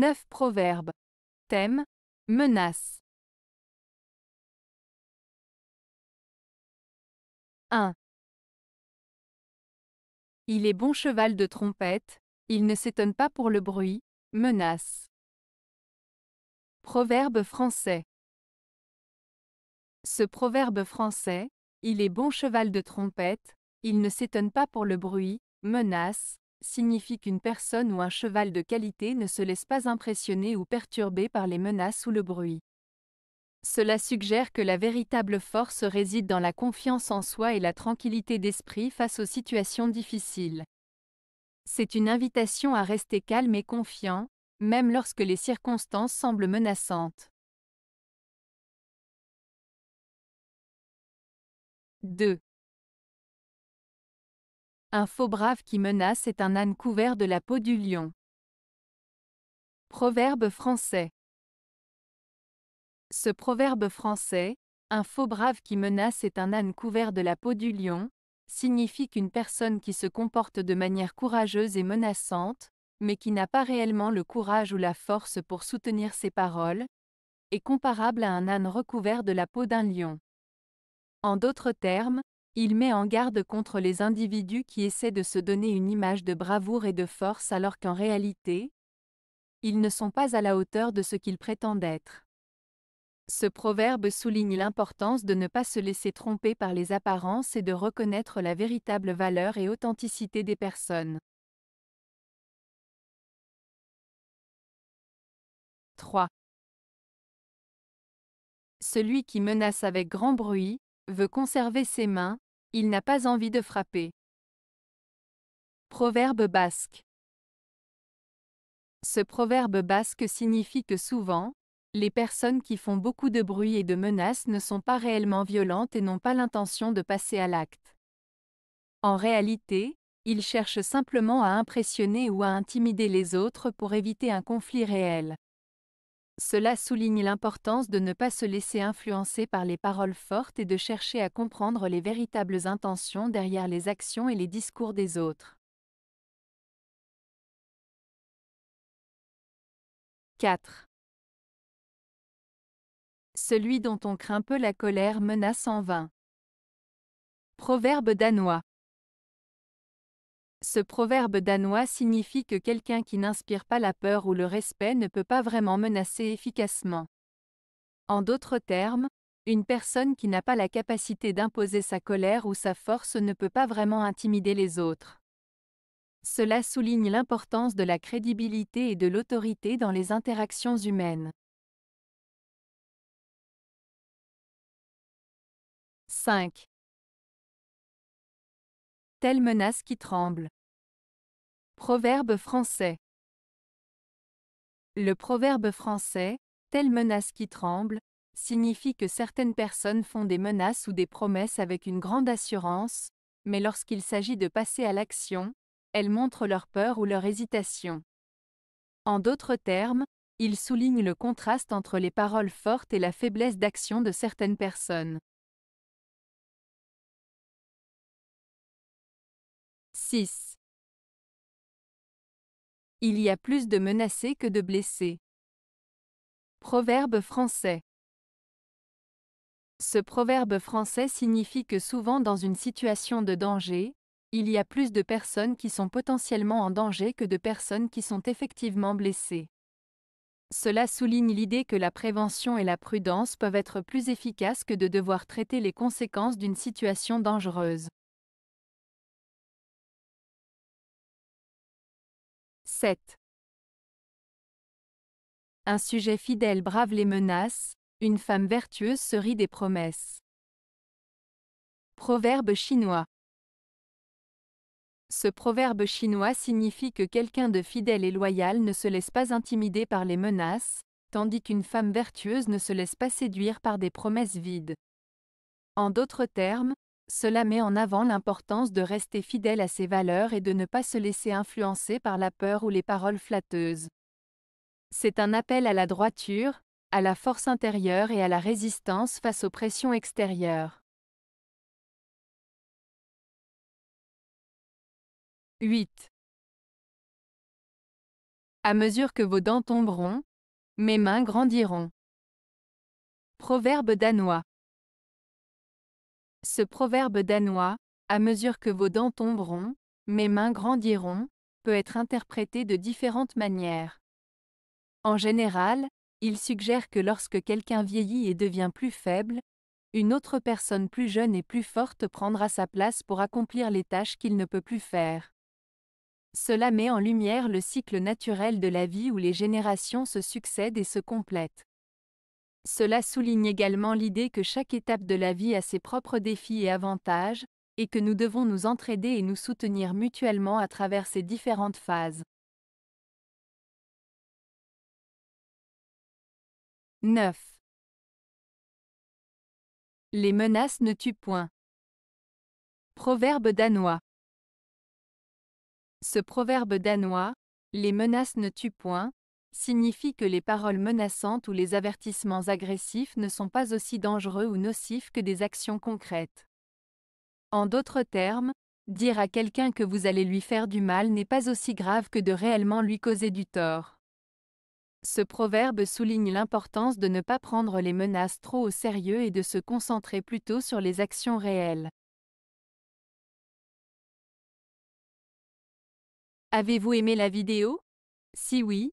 9 proverbes. Thème Menace. 1. Il est bon cheval de trompette, il ne s'étonne pas pour le bruit, menace. Proverbe français. Ce proverbe français, il est bon cheval de trompette, il ne s'étonne pas pour le bruit, menace, signifie qu'une personne ou un cheval de qualité ne se laisse pas impressionner ou perturber par les menaces ou le bruit. Cela suggère que la véritable force réside dans la confiance en soi et la tranquillité d'esprit face aux situations difficiles. C'est une invitation à rester calme et confiant, même lorsque les circonstances semblent menaçantes. 2. Un faux brave qui menace est un âne couvert de la peau du lion. Proverbe français. Ce proverbe français, un faux brave qui menace est un âne couvert de la peau du lion, signifie qu'une personne qui se comporte de manière courageuse et menaçante, mais qui n'a pas réellement le courage ou la force pour soutenir ses paroles, est comparable à un âne recouvert de la peau d'un lion. En d'autres termes, il met en garde contre les individus qui essaient de se donner une image de bravoure et de force alors qu'en réalité, ils ne sont pas à la hauteur de ce qu'ils prétendent être. Ce proverbe souligne l'importance de ne pas se laisser tromper par les apparences et de reconnaître la véritable valeur et authenticité des personnes. 3. Celui qui menace avec grand bruit, veut conserver ses mains, il n'a pas envie de frapper. Proverbe basque. Ce proverbe basque signifie que souvent, les personnes qui font beaucoup de bruit et de menaces ne sont pas réellement violentes et n'ont pas l'intention de passer à l'acte. En réalité, ils cherchent simplement à impressionner ou à intimider les autres pour éviter un conflit réel. Cela souligne l'importance de ne pas se laisser influencer par les paroles fortes et de chercher à comprendre les véritables intentions derrière les actions et les discours des autres. 4. Celui dont on craint peu la colère menace en vain. Proverbe danois. Ce proverbe danois signifie que quelqu'un qui n'inspire pas la peur ou le respect ne peut pas vraiment menacer efficacement. En d'autres termes, une personne qui n'a pas la capacité d'imposer sa colère ou sa force ne peut pas vraiment intimider les autres. Cela souligne l'importance de la crédibilité et de l'autorité dans les interactions humaines. 5 telle menace qui tremble. Proverbe français. Le proverbe français, telle menace qui tremble, signifie que certaines personnes font des menaces ou des promesses avec une grande assurance, mais lorsqu'il s'agit de passer à l'action, elles montrent leur peur ou leur hésitation. En d'autres termes, il souligne le contraste entre les paroles fortes et la faiblesse d'action de certaines personnes. 6. Il y a plus de menacés que de blessés. Proverbe français. Ce proverbe français signifie que souvent dans une situation de danger, il y a plus de personnes qui sont potentiellement en danger que de personnes qui sont effectivement blessées. Cela souligne l'idée que la prévention et la prudence peuvent être plus efficaces que de devoir traiter les conséquences d'une situation dangereuse. 7. Un sujet fidèle brave les menaces, une femme vertueuse se rit des promesses. Proverbe chinois. Ce proverbe chinois signifie que quelqu'un de fidèle et loyal ne se laisse pas intimider par les menaces, tandis qu'une femme vertueuse ne se laisse pas séduire par des promesses vides. En d'autres termes, cela met en avant l'importance de rester fidèle à ses valeurs et de ne pas se laisser influencer par la peur ou les paroles flatteuses. C'est un appel à la droiture, à la force intérieure et à la résistance face aux pressions extérieures. 8. À mesure que vos dents tomberont, mes mains grandiront. Proverbe danois. Ce proverbe danois, à mesure que vos dents tomberont, mes mains grandiront, peut être interprété de différentes manières. En général, il suggère que lorsque quelqu'un vieillit et devient plus faible, une autre personne plus jeune et plus forte prendra sa place pour accomplir les tâches qu'il ne peut plus faire. Cela met en lumière le cycle naturel de la vie où les générations se succèdent et se complètent. Cela souligne également l'idée que chaque étape de la vie a ses propres défis et avantages, et que nous devons nous entraider et nous soutenir mutuellement à travers ces différentes phases. 9. Les menaces ne tuent point. Proverbe danois. Ce proverbe danois, les menaces ne tuent point, signifie que les paroles menaçantes ou les avertissements agressifs ne sont pas aussi dangereux ou nocifs que des actions concrètes. En d'autres termes, dire à quelqu'un que vous allez lui faire du mal n'est pas aussi grave que de réellement lui causer du tort. Ce proverbe souligne l'importance de ne pas prendre les menaces trop au sérieux et de se concentrer plutôt sur les actions réelles. Avez-vous aimé la vidéo Si oui,